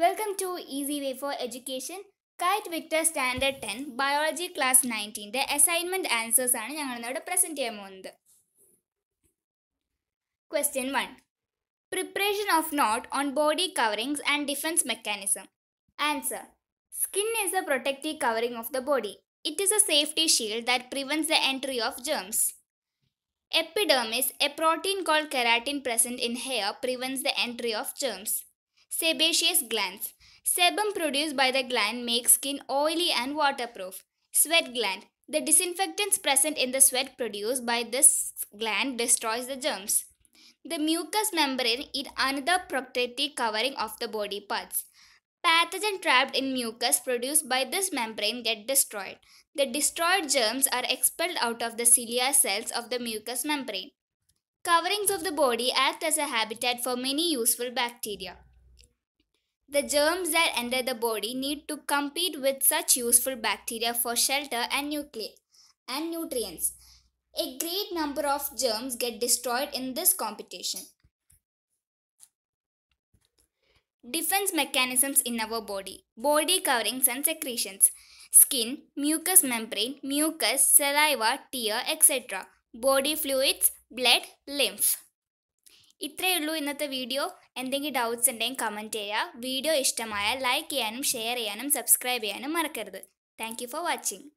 Welcome to Easy Way for Education. Kite Victor Standard 10, Biology Class 19. The assignment answers are going to present. Question 1. Preparation of knot on body coverings and defense mechanism. Answer. Skin is a protective covering of the body. It is a safety shield that prevents the entry of germs. Epidermis, a protein called keratin present in hair, prevents the entry of germs. Sebaceous glands. Sebum produced by the gland makes skin oily and waterproof. Sweat gland. The disinfectants present in the sweat produced by this gland destroys the germs. The mucous membrane is another protective covering of the body parts. Pathogen trapped in mucus produced by this membrane get destroyed. The destroyed germs are expelled out of the cilia cells of the mucous membrane. Coverings of the body act as a habitat for many useful bacteria. The germs that enter the body need to compete with such useful bacteria for shelter and nuclei and nutrients. A great number of germs get destroyed in this competition. Defense mechanisms in our body. Body coverings and secretions. Skin, mucous membrane, mucus, saliva, tear, etc. Body fluids, blood, lymph. ഇത്രയേ ഉള്ളൂ ഇന്നത്തെ video എന്തെങ്കിലും doubts ഉണ്ടെങ്കിൽ comment ചെയ്യുക video ഇഷ്ടമായ like ചെയ്യാനും share ചെയ്യാനും subscribe ചെയ്യാനും മറക്കരുത് താങ്ക് ഫോർ വാച്ചിങ്